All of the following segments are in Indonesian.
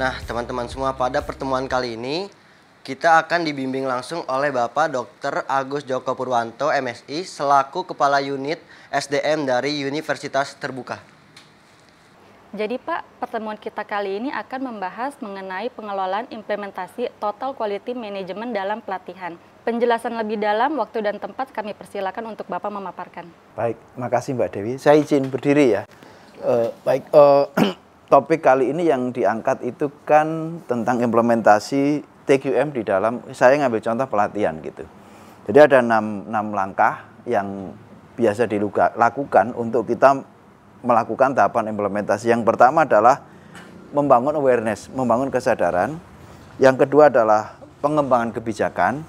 Nah, teman-teman semua pada pertemuan kali ini kita akan dibimbing langsung oleh Bapak Dr. Agus Joko Purwanto, MSI, selaku Kepala Unit SDM dari Universitas Terbuka. Jadi Pak, pertemuan kita kali ini akan membahas mengenai pengelolaan implementasi Total Quality Management dalam pelatihan. Penjelasan lebih dalam, waktu dan tempat kami persilakan untuk Bapak memaparkan. Baik, makasih Mbak Dewi. Saya izin berdiri ya. Uh, baik, uh, topik kali ini yang diangkat itu kan tentang implementasi TQM di dalam, saya ngambil contoh pelatihan gitu. Jadi ada enam, enam langkah yang biasa dilakukan untuk kita melakukan tahapan implementasi. Yang pertama adalah membangun awareness, membangun kesadaran. Yang kedua adalah pengembangan kebijakan.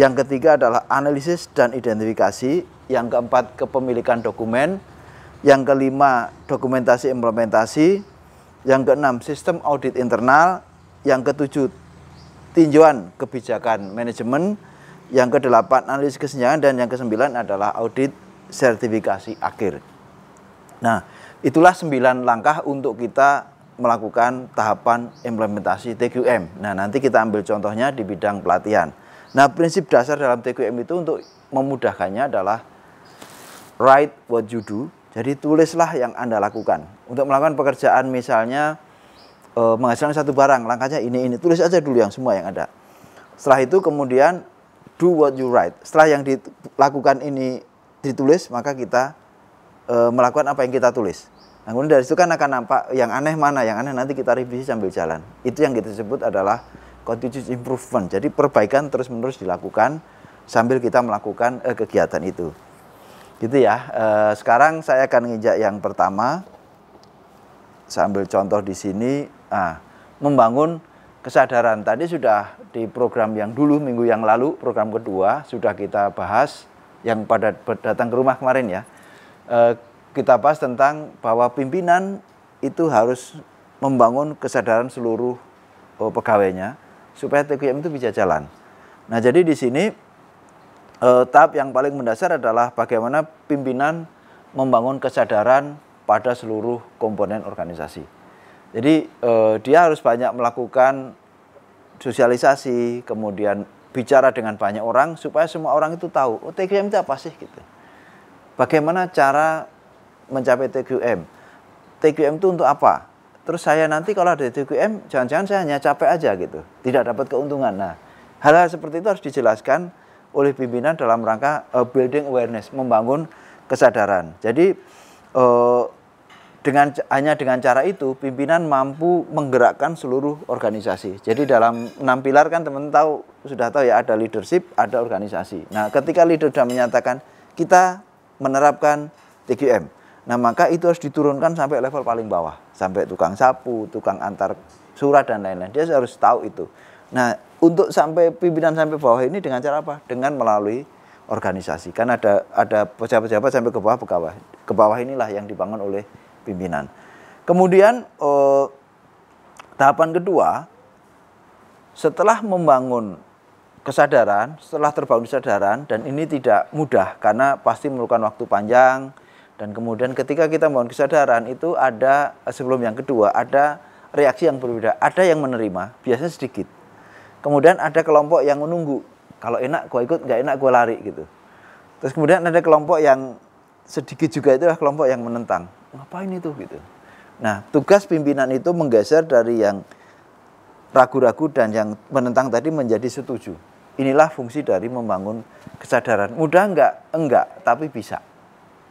Yang ketiga adalah analisis dan identifikasi. Yang keempat kepemilikan dokumen. Yang kelima dokumentasi implementasi. Yang keenam, sistem audit internal. Yang ketujuh, tinjauan kebijakan manajemen. Yang kedelapan, analisis kesenjangan. Dan yang kesembilan adalah audit sertifikasi akhir. Nah, itulah sembilan langkah untuk kita melakukan tahapan implementasi TQM. Nah, nanti kita ambil contohnya di bidang pelatihan. Nah, prinsip dasar dalam TQM itu untuk memudahkannya adalah write what you do, jadi tulislah yang Anda lakukan. Untuk melakukan pekerjaan misalnya e, menghasilkan satu barang, langkahnya ini ini, tulis aja dulu yang semua yang ada. Setelah itu kemudian do what you write. Setelah yang dilakukan ini ditulis, maka kita e, melakukan apa yang kita tulis. Nah, kemudian dari situ kan akan nampak yang aneh mana, yang aneh nanti kita revisi sambil jalan. Itu yang kita sebut adalah continuous improvement. Jadi perbaikan terus-menerus dilakukan sambil kita melakukan e, kegiatan itu. Gitu ya. E, sekarang saya akan ngejak yang pertama. sambil contoh di sini. Ah, membangun kesadaran. Tadi sudah di program yang dulu, minggu yang lalu, program kedua, sudah kita bahas yang pada datang ke rumah kemarin ya. E, kita bahas tentang bahwa pimpinan itu harus membangun kesadaran seluruh oh, pegawainya supaya TQM itu bisa jalan. Nah, jadi di sini eh, tahap yang paling mendasar adalah bagaimana pimpinan membangun kesadaran pada seluruh komponen organisasi. Jadi eh, dia harus banyak melakukan sosialisasi, kemudian bicara dengan banyak orang supaya semua orang itu tahu oh, TQM itu apa sih gitu. Bagaimana cara mencapai TQM? TQM itu untuk apa? Terus saya nanti kalau ada TQM jangan-jangan saya hanya capek aja gitu, tidak dapat keuntungan. Nah, hal-hal seperti itu harus dijelaskan oleh pimpinan dalam rangka uh, building awareness, membangun kesadaran. Jadi uh, dengan hanya dengan cara itu pimpinan mampu menggerakkan seluruh organisasi. Jadi dalam enam pilar kan teman tahu sudah tahu ya ada leadership, ada organisasi. Nah, ketika leader sudah menyatakan kita menerapkan TQM. Nah, maka itu harus diturunkan sampai level paling bawah, sampai tukang sapu, tukang antar surat dan lain-lain. Dia harus tahu itu. Nah, untuk sampai pimpinan sampai bawah ini dengan cara apa? Dengan melalui organisasi. Kan ada ada pejabat-pejabat sampai ke bawah ke bawah. Ke bawah inilah yang dibangun oleh pimpinan. Kemudian eh, tahapan kedua setelah membangun kesadaran, setelah terbangun kesadaran dan ini tidak mudah karena pasti memerlukan waktu panjang dan kemudian ketika kita membangun kesadaran itu ada sebelum yang kedua ada reaksi yang berbeda, ada yang menerima, biasanya sedikit Kemudian ada kelompok yang menunggu. Kalau enak gue ikut, nggak enak gue lari gitu. Terus kemudian ada kelompok yang sedikit juga itulah kelompok yang menentang. Ngapain itu gitu. Nah tugas pimpinan itu menggeser dari yang ragu-ragu dan yang menentang tadi menjadi setuju. Inilah fungsi dari membangun kesadaran. Mudah enggak? Enggak, tapi bisa.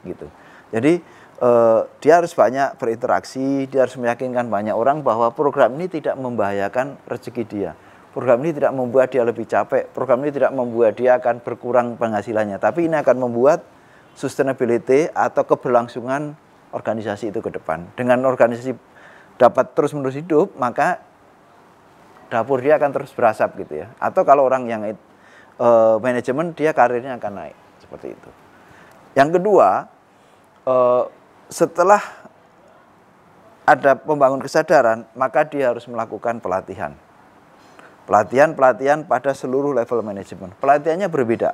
Gitu. Jadi eh, dia harus banyak berinteraksi, dia harus meyakinkan banyak orang bahwa program ini tidak membahayakan rezeki dia program ini tidak membuat dia lebih capek, program ini tidak membuat dia akan berkurang penghasilannya, tapi ini akan membuat sustainability atau keberlangsungan organisasi itu ke depan. Dengan organisasi dapat terus-menerus hidup, maka dapur dia akan terus berasap gitu ya. Atau kalau orang yang e, manajemen dia karirnya akan naik seperti itu. Yang kedua, e, setelah ada pembangun kesadaran, maka dia harus melakukan pelatihan. Pelatihan-pelatihan pada seluruh level manajemen. Pelatihannya berbeda.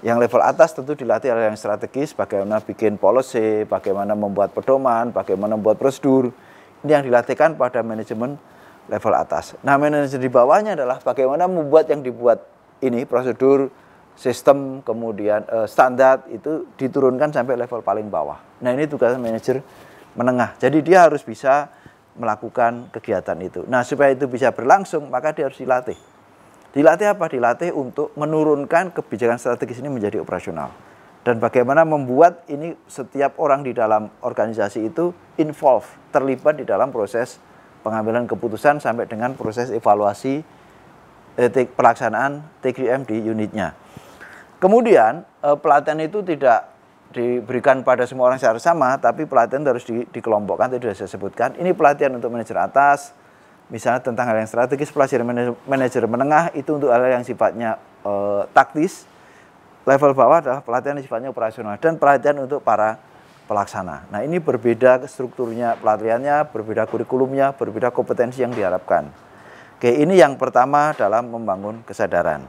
Yang level atas tentu dilatih oleh yang strategis, bagaimana bikin policy, bagaimana membuat pedoman, bagaimana membuat prosedur. Ini yang dilatihkan pada manajemen level atas. Nah, manajemen di bawahnya adalah bagaimana membuat yang dibuat ini prosedur, sistem kemudian eh, standar itu diturunkan sampai level paling bawah. Nah ini tugas manajer menengah. Jadi dia harus bisa melakukan kegiatan itu. Nah, supaya itu bisa berlangsung, maka dia harus dilatih. Dilatih apa? Dilatih untuk menurunkan kebijakan strategis ini menjadi operasional. Dan bagaimana membuat ini setiap orang di dalam organisasi itu involve, terlibat di dalam proses pengambilan keputusan sampai dengan proses evaluasi etik eh, pelaksanaan TQM di unitnya. Kemudian eh, pelatihan itu tidak diberikan pada semua orang secara sama, tapi pelatihan harus di, dikelompokkan, tadi sudah saya sebutkan. Ini pelatihan untuk manajer atas, misalnya tentang hal yang strategis, pelatihan manajer, manajer menengah itu untuk hal yang sifatnya e, taktis. Level bawah adalah pelatihan yang sifatnya operasional dan pelatihan untuk para pelaksana. Nah ini berbeda strukturnya pelatihannya, berbeda kurikulumnya, berbeda kompetensi yang diharapkan. Oke, ini yang pertama dalam membangun kesadaran.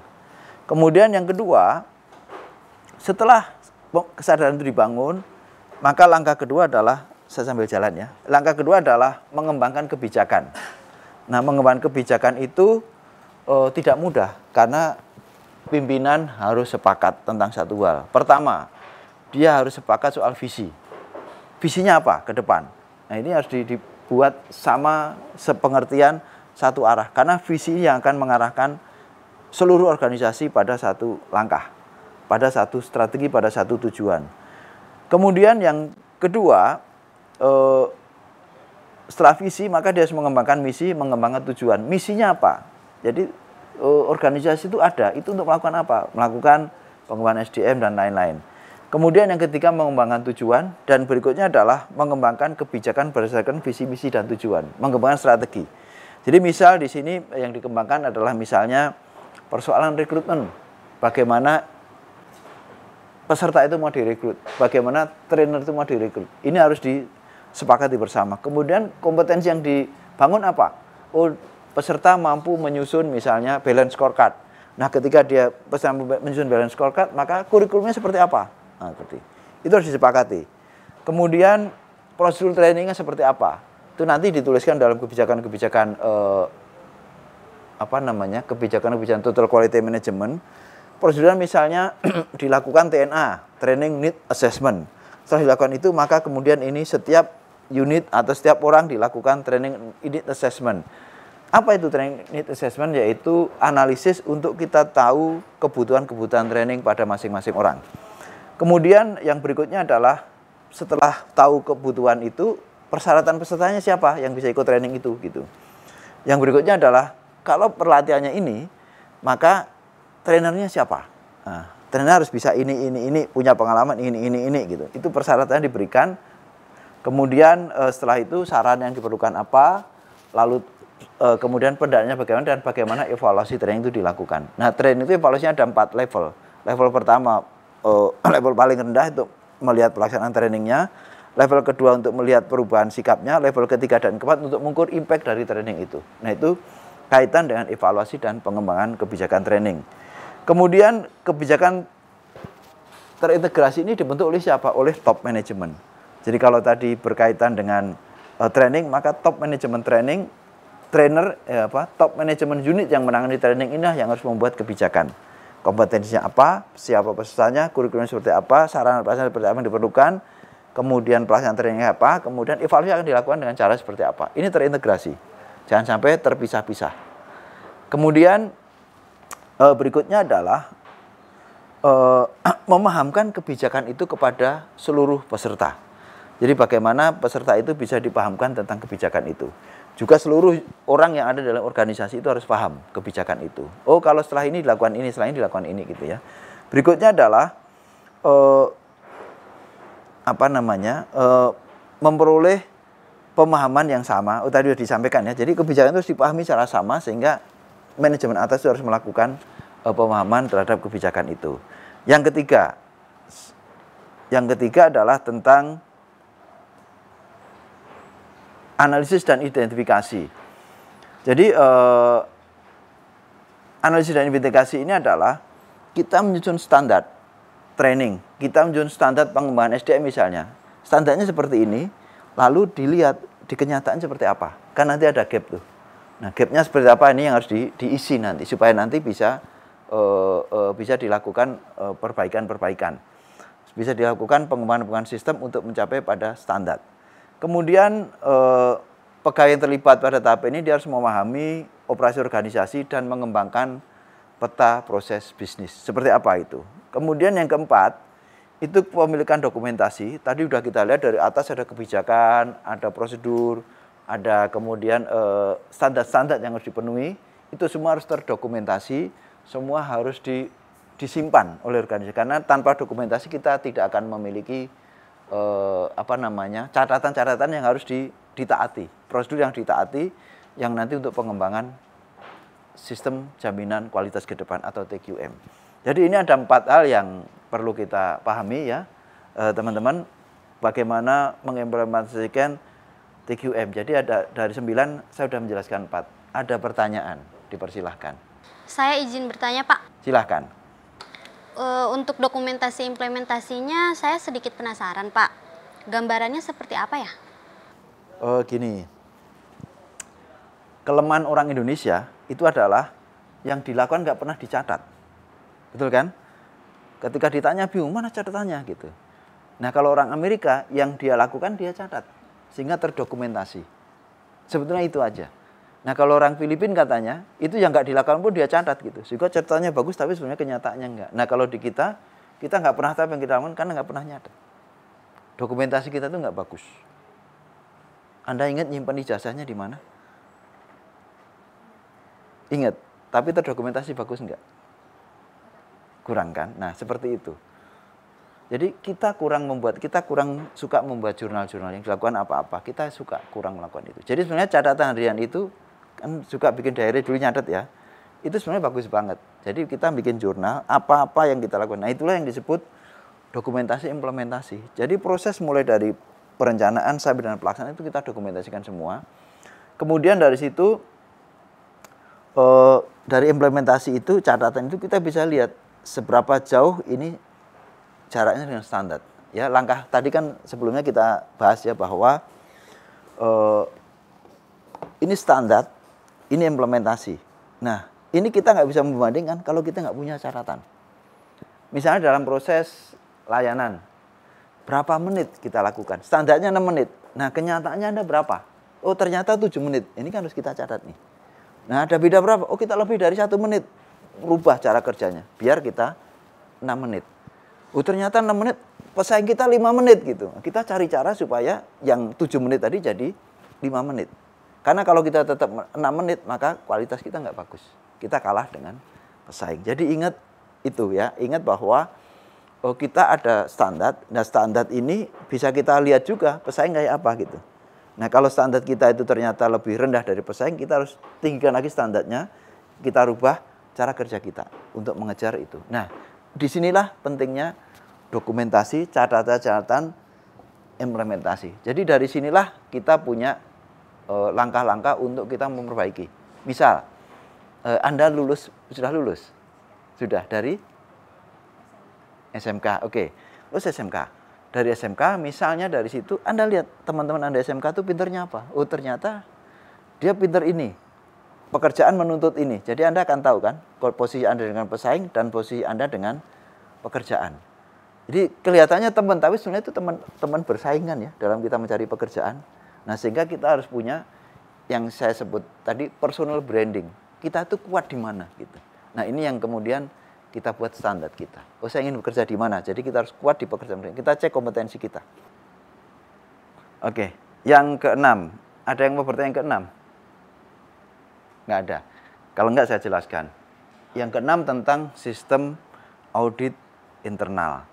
Kemudian yang kedua, setelah kesadaran itu dibangun, maka langkah kedua adalah saya sambil jalan ya. Langkah kedua adalah mengembangkan kebijakan. Nah, mengembangkan kebijakan itu eh, tidak mudah karena pimpinan harus sepakat tentang satu hal. Pertama, dia harus sepakat soal visi. Visinya apa ke depan? Nah, ini harus dibuat sama sepengertian satu arah karena visi yang akan mengarahkan seluruh organisasi pada satu langkah pada satu strategi pada satu tujuan. Kemudian yang kedua eh, setelah visi maka dia harus mengembangkan misi, mengembangkan tujuan. Misinya apa? Jadi eh, organisasi itu ada, itu untuk melakukan apa? Melakukan pengembangan SDM dan lain-lain. Kemudian yang ketiga mengembangkan tujuan dan berikutnya adalah mengembangkan kebijakan berdasarkan visi misi dan tujuan, mengembangkan strategi. Jadi misal di sini yang dikembangkan adalah misalnya persoalan rekrutmen, bagaimana peserta itu mau direkrut, bagaimana trainer itu mau direkrut. Ini harus disepakati bersama. Kemudian kompetensi yang dibangun apa? Oh, peserta mampu menyusun misalnya balance scorecard. Nah, ketika dia peserta menyusun balance scorecard, maka kurikulumnya seperti apa? Nah, seperti itu harus disepakati. Kemudian prosedur trainingnya seperti apa? Itu nanti dituliskan dalam kebijakan-kebijakan eh, apa namanya kebijakan-kebijakan total quality management prosedur misalnya dilakukan TNA, Training Need Assessment. Setelah dilakukan itu, maka kemudian ini setiap unit atau setiap orang dilakukan Training Need Assessment. Apa itu Training Need Assessment? Yaitu analisis untuk kita tahu kebutuhan-kebutuhan training pada masing-masing orang. Kemudian yang berikutnya adalah setelah tahu kebutuhan itu, persyaratan pesertanya siapa yang bisa ikut training itu gitu. Yang berikutnya adalah kalau perlatihannya ini, maka trainernya siapa? Nah, trainer harus bisa ini, ini, ini, punya pengalaman ini, ini, ini gitu. Itu persyaratannya diberikan. Kemudian eh, setelah itu saran yang diperlukan apa, lalu eh, kemudian pendaknya bagaimana dan bagaimana evaluasi training itu dilakukan. Nah training itu evaluasinya ada empat level. Level pertama, eh, level paling rendah itu melihat pelaksanaan trainingnya. Level kedua untuk melihat perubahan sikapnya. Level ketiga dan keempat untuk mengukur impact dari training itu. Nah itu kaitan dengan evaluasi dan pengembangan kebijakan training. Kemudian kebijakan terintegrasi ini dibentuk oleh siapa? Oleh top management. Jadi kalau tadi berkaitan dengan uh, training, maka top management training, trainer, ya apa, top management unit yang menangani training inilah yang harus membuat kebijakan. Kompetensinya apa, siapa pesertanya, kurikulum seperti apa, sarana pelaksanaan seperti apa yang diperlukan, kemudian pelaksanaan trainingnya apa, kemudian evaluasi akan dilakukan dengan cara seperti apa. Ini terintegrasi. Jangan sampai terpisah-pisah. Kemudian e, berikutnya adalah e, memahamkan kebijakan itu kepada seluruh peserta. Jadi bagaimana peserta itu bisa dipahamkan tentang kebijakan itu. Juga seluruh orang yang ada dalam organisasi itu harus paham kebijakan itu. Oh kalau setelah ini dilakukan ini, setelah ini dilakukan ini gitu ya. Berikutnya adalah eh, apa namanya memperoleh pemahaman yang sama. Oh tadi sudah disampaikan ya. Jadi kebijakan itu harus dipahami secara sama sehingga manajemen atas itu harus melakukan uh, pemahaman terhadap kebijakan itu. Yang ketiga, yang ketiga adalah tentang analisis dan identifikasi. Jadi uh, analisis dan identifikasi ini adalah kita menyusun standar training, kita menyusun standar pengembangan SDM misalnya. Standarnya seperti ini, lalu dilihat di kenyataan seperti apa. Kan nanti ada gap tuh. Nah, gapnya seperti apa ini yang harus di, diisi nanti supaya nanti bisa uh, uh, bisa dilakukan eh, perbaikan-perbaikan. bisa dilakukan pengembangan-pengembangan sistem untuk mencapai pada standar. Kemudian pegawai yang terlibat pada tahap ini dia harus memahami operasi organisasi dan mengembangkan peta proses bisnis. Seperti apa itu? Kemudian yang keempat, itu pemilikan dokumentasi. Tadi sudah kita lihat dari atas ada kebijakan, ada prosedur, ada kemudian eh, standar-standar yang harus dipenuhi, itu semua harus terdokumentasi, semua harus di, disimpan oleh organisasi karena tanpa dokumentasi kita tidak akan memiliki uh, apa namanya catatan-catatan yang harus di, ditaati, prosedur yang ditaati yang nanti untuk pengembangan sistem jaminan kualitas ke depan atau TQM. Jadi ini ada empat hal yang perlu kita pahami ya eh, teman-teman uh, bagaimana mengimplementasikan TQM. Jadi ada dari 9 saya sudah menjelaskan 4. Ada pertanyaan, dipersilahkan. Saya izin bertanya, Pak. Silahkan. Uh, untuk dokumentasi implementasinya saya sedikit penasaran, Pak. Gambarannya seperti apa ya? Uh, gini. Kelemahan orang Indonesia itu adalah yang dilakukan nggak pernah dicatat. Betul kan? Ketika ditanya bingung mana catatannya gitu. Nah kalau orang Amerika yang dia lakukan dia catat sehingga terdokumentasi. Sebetulnya itu aja. Nah kalau orang Filipin katanya, itu yang nggak dilakukan pun dia catat gitu. Sehingga ceritanya bagus tapi sebenarnya kenyataannya nggak. Nah kalau di kita, kita nggak pernah tahu yang kita lakukan karena nggak pernah nyata. Dokumentasi kita tuh nggak bagus. Anda ingat nyimpan ijazahnya di mana? Ingat, tapi terdokumentasi bagus nggak? Kurang kan? Nah seperti itu. Jadi kita kurang membuat, kita kurang suka membuat jurnal-jurnal yang dilakukan apa-apa. Kita suka kurang melakukan itu. Jadi sebenarnya catatan harian itu kan suka bikin diary dulu nyatet ya. Itu sebenarnya bagus banget. Jadi kita bikin jurnal apa-apa yang kita lakukan. Nah itulah yang disebut dokumentasi implementasi. Jadi proses mulai dari perencanaan sampai dengan pelaksanaan itu kita dokumentasikan semua. Kemudian dari situ eh, dari implementasi itu catatan itu kita bisa lihat seberapa jauh ini jaraknya dengan standar. Ya, langkah tadi kan sebelumnya kita bahas ya bahwa uh, ini standar, ini implementasi. Nah, ini kita nggak bisa membandingkan kalau kita nggak punya catatan. Misalnya dalam proses layanan, berapa menit kita lakukan? Standarnya 6 menit. Nah, kenyataannya ada berapa? Oh, ternyata 7 menit. Ini kan harus kita catat nih. Nah, ada beda berapa? Oh, kita lebih dari satu menit. Rubah cara kerjanya. Biar kita 6 menit oh ternyata 6 menit, pesaing kita 5 menit gitu. Kita cari cara supaya yang 7 menit tadi jadi 5 menit. Karena kalau kita tetap 6 menit, maka kualitas kita nggak bagus. Kita kalah dengan pesaing. Jadi ingat itu ya, ingat bahwa oh kita ada standar. Nah standar ini bisa kita lihat juga pesaing kayak apa gitu. Nah kalau standar kita itu ternyata lebih rendah dari pesaing, kita harus tinggikan lagi standarnya. Kita rubah cara kerja kita untuk mengejar itu. Nah disinilah pentingnya dokumentasi, catatan-catatan implementasi. Jadi dari sinilah kita punya eh, langkah-langkah untuk kita memperbaiki. Misal, eh, Anda lulus sudah lulus. Sudah dari SMK. Oke. Lulus SMK. Dari SMK misalnya dari situ Anda lihat teman-teman Anda SMK itu pinternya apa? Oh, ternyata dia pinter ini. Pekerjaan menuntut ini. Jadi Anda akan tahu kan posisi Anda dengan pesaing dan posisi Anda dengan pekerjaan. Jadi kelihatannya teman, tapi sebenarnya itu teman-teman bersaingan ya dalam kita mencari pekerjaan. Nah sehingga kita harus punya yang saya sebut tadi personal branding. Kita itu kuat di mana gitu. Nah ini yang kemudian kita buat standar kita. Oh saya ingin bekerja di mana, jadi kita harus kuat di pekerjaan. Kita cek kompetensi kita. Oke, yang keenam. Ada yang mau bertanya yang keenam? Nggak ada. Kalau nggak saya jelaskan. Yang keenam tentang sistem audit internal.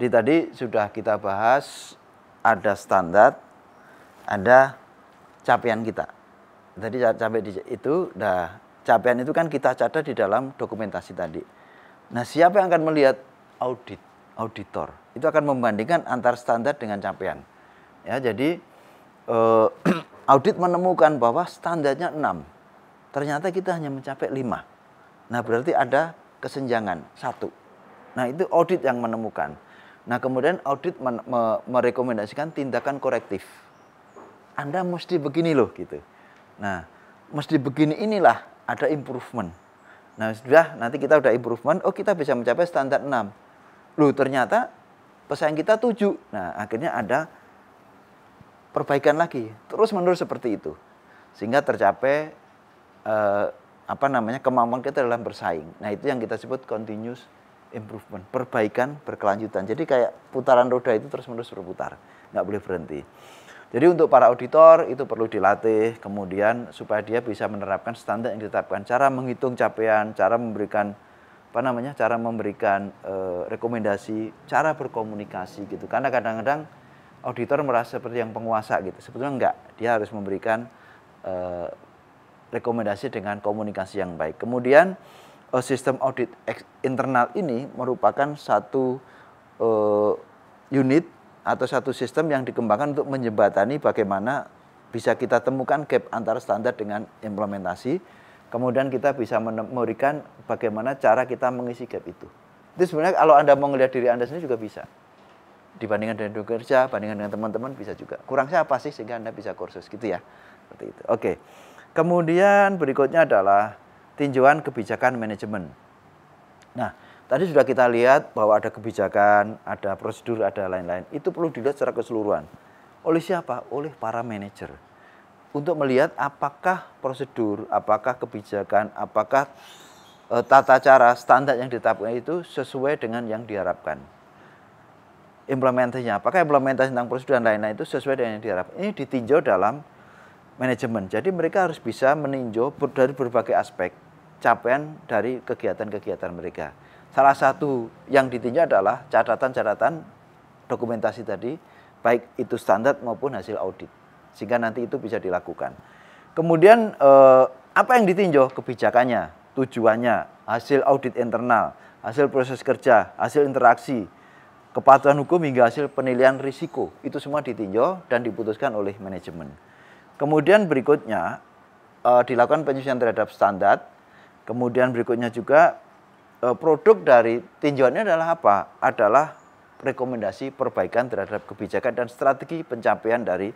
Jadi tadi sudah kita bahas ada standar, ada capaian kita. Tadi capek itu, nah capaian itu kan kita catat di dalam dokumentasi tadi. Nah siapa yang akan melihat audit, auditor itu akan membandingkan antar standar dengan capaian. Ya jadi eh, audit menemukan bahwa standarnya 6. Ternyata kita hanya mencapai lima. Nah berarti ada kesenjangan satu. Nah itu audit yang menemukan. Nah kemudian audit merekomendasikan tindakan korektif. Anda mesti begini loh gitu. Nah mesti begini inilah ada improvement. Nah sudah nanti kita udah improvement, oh kita bisa mencapai standar 6. Loh ternyata pesaing kita 7. Nah akhirnya ada perbaikan lagi. Terus menerus seperti itu. Sehingga tercapai eh, apa namanya kemampuan kita dalam bersaing. Nah itu yang kita sebut continuous improvement, perbaikan berkelanjutan. Jadi kayak putaran roda itu terus-menerus berputar, nggak boleh berhenti. Jadi untuk para auditor itu perlu dilatih, kemudian supaya dia bisa menerapkan standar yang ditetapkan, cara menghitung capaian, cara memberikan apa namanya, cara memberikan e, rekomendasi, cara berkomunikasi gitu. Karena kadang-kadang auditor merasa seperti yang penguasa gitu, sebetulnya enggak. Dia harus memberikan e, rekomendasi dengan komunikasi yang baik. Kemudian Eh, sistem audit internal ini merupakan satu uh, unit atau satu sistem yang dikembangkan untuk menjembatani bagaimana bisa kita temukan gap antara standar dengan implementasi. Kemudian kita bisa memberikan bagaimana cara kita mengisi gap itu. Itu sebenarnya kalau Anda mau melihat diri Anda sendiri juga bisa. Dibandingkan dengan kerja, bandingkan dengan teman-teman bisa juga. Kurang saya apa sih sehingga Anda bisa kursus gitu ya. Seperti itu. Oke. Kemudian berikutnya adalah tinjauan kebijakan manajemen. Nah, tadi sudah kita lihat bahwa ada kebijakan, ada prosedur, ada lain-lain. Itu perlu dilihat secara keseluruhan. Oleh siapa? Oleh para manajer. Untuk melihat apakah prosedur, apakah kebijakan, apakah e, tata cara standar yang ditetapkan itu sesuai dengan yang diharapkan. Implementasinya, apakah implementasi tentang prosedur dan lain-lain itu sesuai dengan yang diharapkan. Ini ditinjau dalam manajemen. Jadi mereka harus bisa meninjau dari berbagai aspek capaian dari kegiatan-kegiatan mereka. Salah satu yang ditinjau adalah catatan-catatan dokumentasi tadi, baik itu standar maupun hasil audit. Sehingga nanti itu bisa dilakukan. Kemudian eh, apa yang ditinjau? Kebijakannya, tujuannya, hasil audit internal, hasil proses kerja, hasil interaksi, kepatuhan hukum hingga hasil penilaian risiko. Itu semua ditinjau dan diputuskan oleh manajemen. Kemudian berikutnya uh, dilakukan penyesuaian terhadap standar. Kemudian berikutnya juga uh, produk dari tinjauannya adalah apa? Adalah rekomendasi perbaikan terhadap kebijakan dan strategi pencapaian dari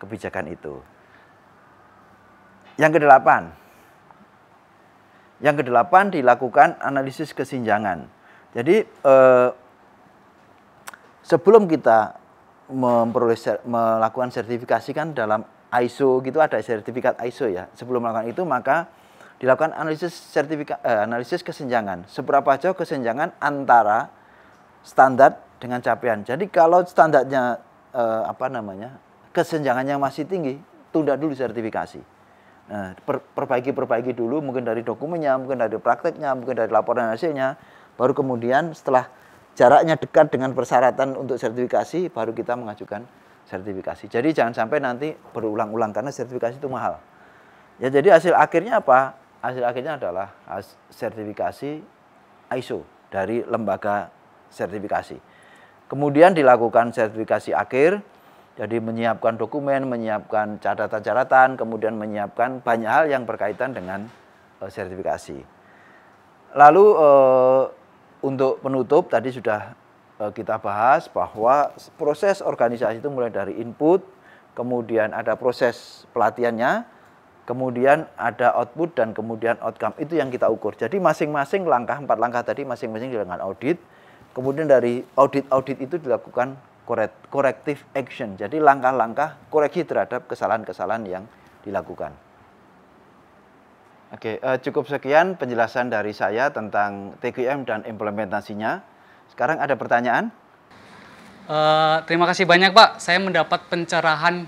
kebijakan itu. Yang kedelapan, yang kedelapan dilakukan analisis kesinjangan. Jadi eh, sebelum kita memperoleh melakukan sertifikasi kan dalam ISO gitu ada sertifikat ISO ya. Sebelum melakukan itu maka dilakukan analisis sertifikat eh, analisis kesenjangan. Seberapa jauh kesenjangan antara standar dengan capaian. Jadi kalau standarnya eh, apa namanya? kesenjangannya masih tinggi, tunda dulu sertifikasi. Nah, perbaiki perbaiki dulu mungkin dari dokumennya, mungkin dari prakteknya, mungkin dari laporan hasilnya, baru kemudian setelah jaraknya dekat dengan persyaratan untuk sertifikasi baru kita mengajukan sertifikasi. Jadi jangan sampai nanti berulang-ulang karena sertifikasi itu mahal. Ya jadi hasil akhirnya apa? Hasil akhirnya adalah sertifikasi ISO dari lembaga sertifikasi. Kemudian dilakukan sertifikasi akhir, jadi menyiapkan dokumen, menyiapkan catatan-catatan, kemudian menyiapkan banyak hal yang berkaitan dengan eh, sertifikasi. Lalu eh, untuk penutup tadi sudah Eh, kita bahas bahwa proses organisasi itu mulai dari input, kemudian ada proses pelatihannya, kemudian ada output dan kemudian outcome. Itu yang kita ukur. Jadi masing-masing langkah empat langkah tadi masing-masing dilakukan audit. Kemudian dari audit-audit itu dilakukan corrective action. Jadi langkah-langkah koreksi terhadap kesalahan-kesalahan yang dilakukan. Oke, eh, cukup sekian penjelasan dari saya tentang TQM dan implementasinya. Sekarang ada pertanyaan? Uh, terima kasih banyak Pak. Saya mendapat pencerahan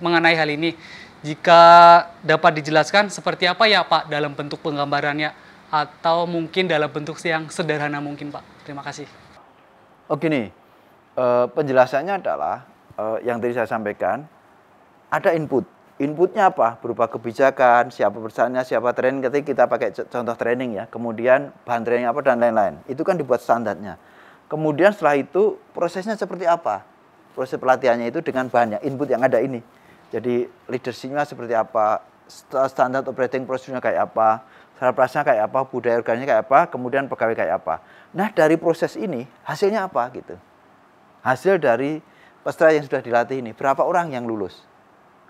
mengenai hal ini. Jika dapat dijelaskan seperti apa ya Pak dalam bentuk penggambarannya atau mungkin dalam bentuk yang sederhana mungkin Pak. Terima kasih. Oke nih, uh, penjelasannya adalah uh, yang tadi saya sampaikan ada input. Inputnya apa? Berupa kebijakan, siapa perusahaannya, siapa training. Ketika kita pakai contoh training ya, kemudian bahan training apa dan lain-lain. Itu kan dibuat standarnya. Kemudian setelah itu prosesnya seperti apa? Proses pelatihannya itu dengan banyak input yang ada ini. Jadi leadershipnya seperti apa, standar operating prosesnya kayak apa, cara prasnya kayak apa, budaya kayak apa, kemudian pegawai kayak apa. Nah dari proses ini hasilnya apa gitu? Hasil dari peserta yang sudah dilatih ini, berapa orang yang lulus?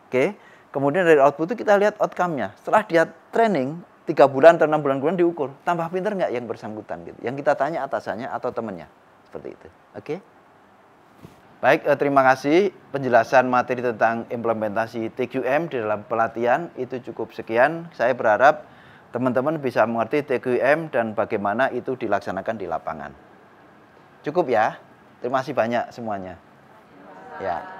Oke, kemudian dari output itu kita lihat outcome-nya. Setelah dia training, tiga bulan atau enam bulan bulan diukur tambah pinter nggak yang bersangkutan gitu yang kita tanya atasannya atau temennya seperti itu. Oke. Baik, eh, terima kasih penjelasan materi tentang implementasi TQM di dalam pelatihan itu cukup sekian. Saya berharap teman-teman bisa mengerti TQM dan bagaimana itu dilaksanakan di lapangan. Cukup ya. Terima kasih banyak semuanya. Ya.